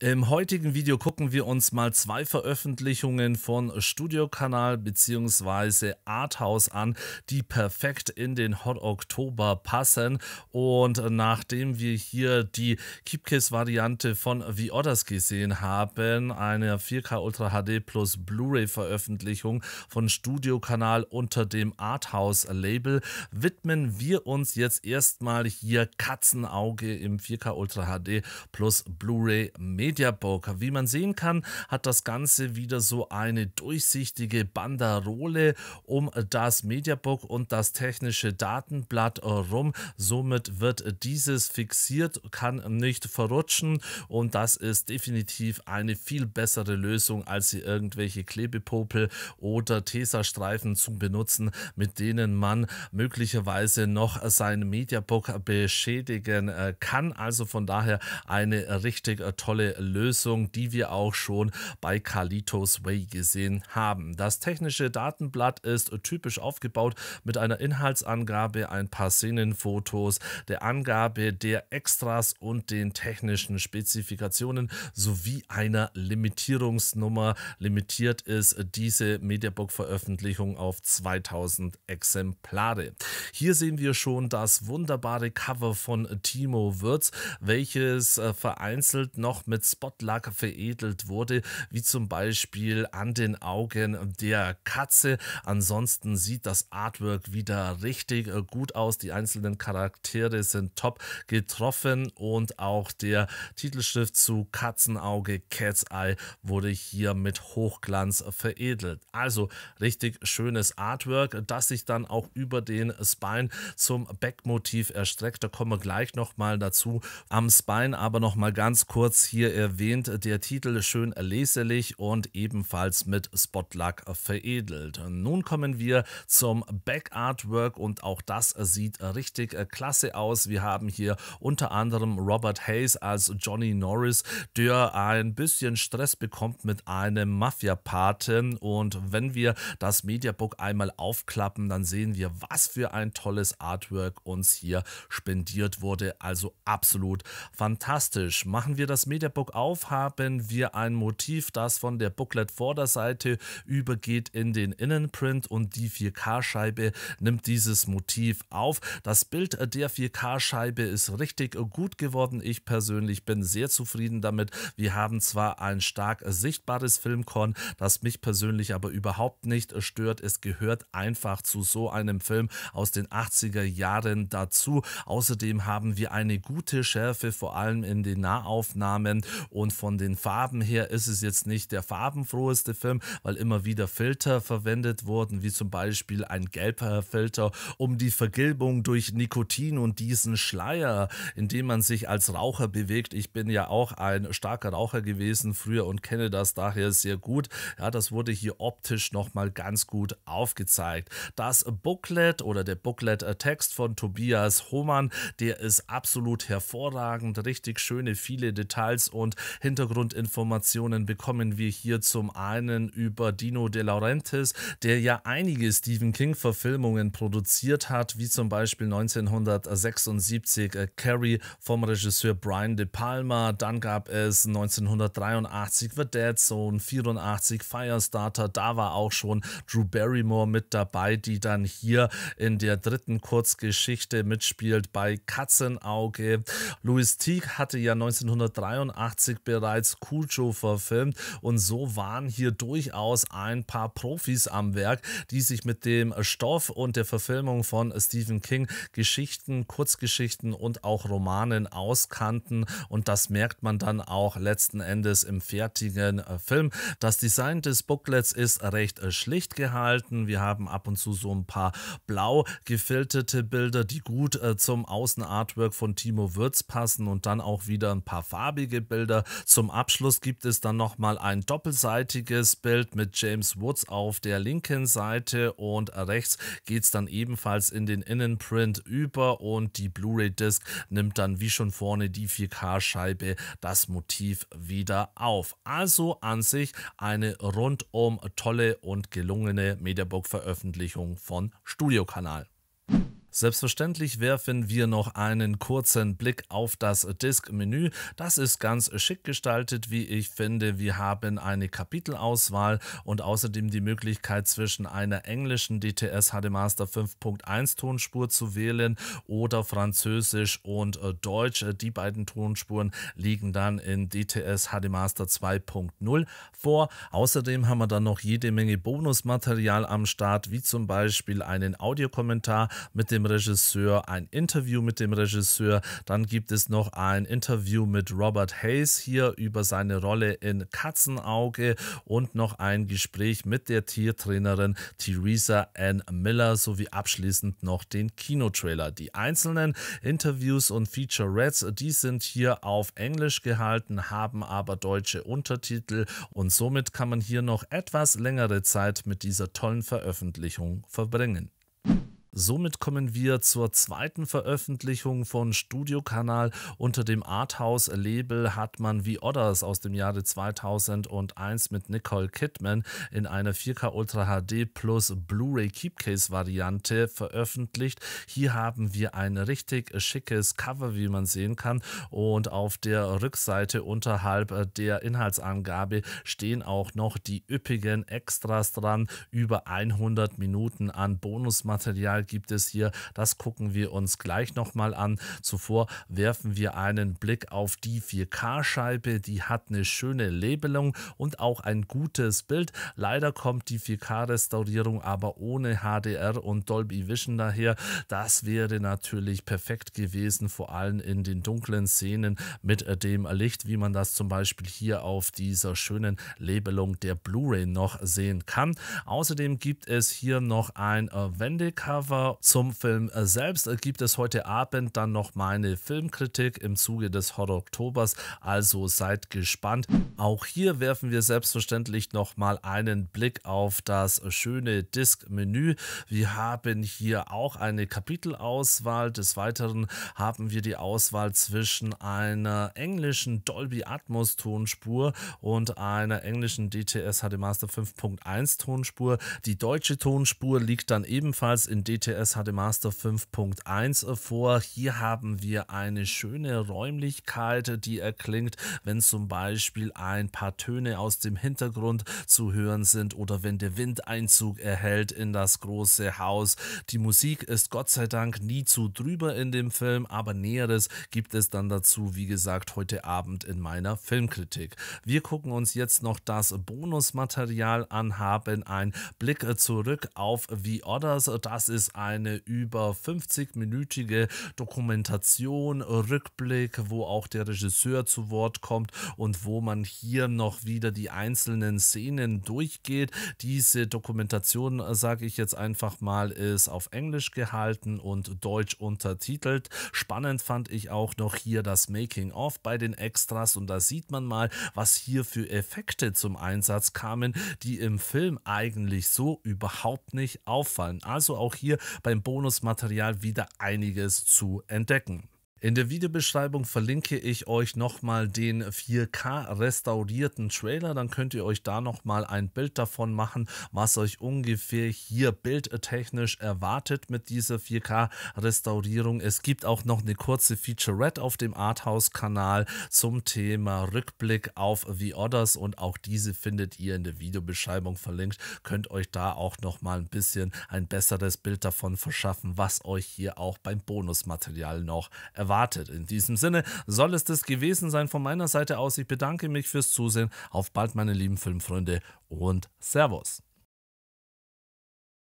Im heutigen Video gucken wir uns mal zwei Veröffentlichungen von Studiokanal bzw. Arthouse an, die perfekt in den Hot Oktober passen. Und nachdem wir hier die keepkiss variante von The Others gesehen haben, eine 4K Ultra HD plus Blu-ray-Veröffentlichung von Studiokanal unter dem Arthouse-Label, widmen wir uns jetzt erstmal hier Katzenauge im 4K Ultra HD plus Blu-ray. Media Broker. Wie man sehen kann, hat das Ganze wieder so eine durchsichtige Banderole um das Mediabook und das technische Datenblatt äh, rum. Somit wird dieses fixiert, kann nicht verrutschen und das ist definitiv eine viel bessere Lösung, als sie irgendwelche Klebepopel oder Tesastreifen zu benutzen, mit denen man möglicherweise noch sein Mediabook beschädigen äh, kann. Also von daher eine richtig äh, tolle Lösung, die wir auch schon bei Kalitos Way gesehen haben. Das technische Datenblatt ist typisch aufgebaut mit einer Inhaltsangabe, ein paar Szenenfotos, der Angabe der Extras und den technischen Spezifikationen sowie einer Limitierungsnummer. Limitiert ist diese Mediabook-Veröffentlichung auf 2000 Exemplare. Hier sehen wir schon das wunderbare Cover von Timo Würz, welches äh, vereinzelt noch mit mit veredelt wurde, wie zum Beispiel an den Augen der Katze. Ansonsten sieht das Artwork wieder richtig äh, gut aus. Die einzelnen Charaktere sind top getroffen und auch der Titelschrift zu Katzenauge Cat's Eye wurde hier mit Hochglanz veredelt. Also richtig schönes Artwork, das sich dann auch über den Spine zum Backmotiv erstreckt. Da kommen wir gleich nochmal dazu. Am Spine aber nochmal ganz kurz hier erwähnt, der Titel schön leserlich und ebenfalls mit Spotluck veredelt. Nun kommen wir zum Back-Artwork und auch das sieht richtig klasse aus. Wir haben hier unter anderem Robert Hayes als Johnny Norris, der ein bisschen Stress bekommt mit einem Mafia-Paten und wenn wir das Mediabook einmal aufklappen, dann sehen wir, was für ein tolles Artwork uns hier spendiert wurde. Also absolut fantastisch. Machen wir das Mediabook Druck auf haben wir ein Motiv, das von der Booklet-Vorderseite übergeht in den Innenprint und die 4K-Scheibe nimmt dieses Motiv auf. Das Bild der 4K-Scheibe ist richtig gut geworden. Ich persönlich bin sehr zufrieden damit. Wir haben zwar ein stark sichtbares Filmkorn, das mich persönlich aber überhaupt nicht stört. Es gehört einfach zu so einem Film aus den 80er Jahren dazu. Außerdem haben wir eine gute Schärfe, vor allem in den Nahaufnahmen und von den Farben her ist es jetzt nicht der farbenfroheste Film, weil immer wieder Filter verwendet wurden, wie zum Beispiel ein gelber Filter, um die Vergilbung durch Nikotin und diesen Schleier, in dem man sich als Raucher bewegt. Ich bin ja auch ein starker Raucher gewesen früher und kenne das daher sehr gut. Ja, das wurde hier optisch nochmal ganz gut aufgezeigt. Das Booklet oder der Booklet-Text von Tobias Hohmann, der ist absolut hervorragend, richtig schöne viele Details und Hintergrundinformationen bekommen wir hier zum einen über Dino De Laurentiis, der ja einige Stephen King-Verfilmungen produziert hat, wie zum Beispiel 1976 äh, Carrie vom Regisseur Brian De Palma, dann gab es 1983 The Dead Zone, 84 Firestarter, da war auch schon Drew Barrymore mit dabei, die dann hier in der dritten Kurzgeschichte mitspielt bei Katzenauge. Louis Teague hatte ja 1983 1988 bereits Kujo verfilmt und so waren hier durchaus ein paar Profis am Werk, die sich mit dem Stoff und der Verfilmung von Stephen King Geschichten, Kurzgeschichten und auch Romanen auskannten und das merkt man dann auch letzten Endes im fertigen äh, Film. Das Design des Booklets ist recht äh, schlicht gehalten. Wir haben ab und zu so ein paar blau gefilterte Bilder, die gut äh, zum Außenartwork von Timo Würz passen und dann auch wieder ein paar farbige Bilder Bilder. Zum Abschluss gibt es dann nochmal ein doppelseitiges Bild mit James Woods auf der linken Seite und rechts geht es dann ebenfalls in den Innenprint über und die Blu-ray-Disc nimmt dann wie schon vorne die 4K-Scheibe das Motiv wieder auf. Also an sich eine rundum tolle und gelungene Mediabook-Veröffentlichung von Studiokanal. Selbstverständlich werfen wir noch einen kurzen Blick auf das Disk-Menü. Das ist ganz schick gestaltet, wie ich finde. Wir haben eine Kapitelauswahl und außerdem die Möglichkeit zwischen einer englischen DTS HD Master 5.1 Tonspur zu wählen oder Französisch und äh, Deutsch. Die beiden Tonspuren liegen dann in DTS HD Master 2.0 vor. Außerdem haben wir dann noch jede Menge Bonusmaterial am Start, wie zum Beispiel einen Audiokommentar mit dem Regisseur, ein Interview mit dem Regisseur, dann gibt es noch ein Interview mit Robert Hayes hier über seine Rolle in Katzenauge und noch ein Gespräch mit der Tiertrainerin Theresa Ann Miller sowie abschließend noch den Kinotrailer. Die einzelnen Interviews und Feature Featurettes, die sind hier auf Englisch gehalten, haben aber deutsche Untertitel und somit kann man hier noch etwas längere Zeit mit dieser tollen Veröffentlichung verbringen. Somit kommen wir zur zweiten Veröffentlichung von Studiokanal. Unter dem Arthouse-Label hat man wie Others aus dem Jahre 2001 mit Nicole Kidman in einer 4K Ultra HD Plus Blu-ray Keepcase Variante veröffentlicht. Hier haben wir ein richtig schickes Cover, wie man sehen kann. Und auf der Rückseite unterhalb der Inhaltsangabe stehen auch noch die üppigen Extras dran. Über 100 Minuten an Bonusmaterial gibt es hier. Das gucken wir uns gleich nochmal an. Zuvor werfen wir einen Blick auf die 4K-Scheibe. Die hat eine schöne Labelung und auch ein gutes Bild. Leider kommt die 4K-Restaurierung aber ohne HDR und Dolby Vision daher. Das wäre natürlich perfekt gewesen, vor allem in den dunklen Szenen mit äh, dem Licht, wie man das zum Beispiel hier auf dieser schönen Labelung der Blu-ray noch sehen kann. Außerdem gibt es hier noch ein äh, Wendecover aber zum Film äh, selbst äh, gibt es heute Abend dann noch meine Filmkritik im Zuge des Horror Oktobers, also seid gespannt. Auch hier werfen wir selbstverständlich nochmal einen Blick auf das schöne Disk-Menü. Wir haben hier auch eine Kapitelauswahl. Des Weiteren haben wir die Auswahl zwischen einer englischen Dolby Atmos Tonspur und einer englischen DTS HD Master 5.1 Tonspur. Die deutsche Tonspur liegt dann ebenfalls in DTS GTS HD Master 5.1 vor. Hier haben wir eine schöne Räumlichkeit, die erklingt, wenn zum Beispiel ein paar Töne aus dem Hintergrund zu hören sind oder wenn der Wind Einzug erhält in das große Haus. Die Musik ist Gott sei Dank nie zu drüber in dem Film, aber Näheres gibt es dann dazu, wie gesagt, heute Abend in meiner Filmkritik. Wir gucken uns jetzt noch das Bonusmaterial an, haben einen Blick zurück auf The Others. Das ist es eine über 50-minütige Dokumentation, Rückblick, wo auch der Regisseur zu Wort kommt und wo man hier noch wieder die einzelnen Szenen durchgeht. Diese Dokumentation, sage ich jetzt einfach mal, ist auf Englisch gehalten und deutsch untertitelt. Spannend fand ich auch noch hier das Making-of bei den Extras und da sieht man mal, was hier für Effekte zum Einsatz kamen, die im Film eigentlich so überhaupt nicht auffallen. Also auch hier beim Bonusmaterial wieder einiges zu entdecken. In der Videobeschreibung verlinke ich euch nochmal den 4K restaurierten Trailer, dann könnt ihr euch da nochmal ein Bild davon machen, was euch ungefähr hier bildtechnisch erwartet mit dieser 4K Restaurierung. Es gibt auch noch eine kurze Featurette auf dem Arthouse-Kanal zum Thema Rückblick auf The Others und auch diese findet ihr in der Videobeschreibung verlinkt. Könnt euch da auch nochmal ein bisschen ein besseres Bild davon verschaffen, was euch hier auch beim Bonusmaterial noch erwartet erwartet. In diesem Sinne soll es das gewesen sein von meiner Seite aus. Ich bedanke mich fürs Zusehen. Auf bald, meine lieben Filmfreunde und Servus.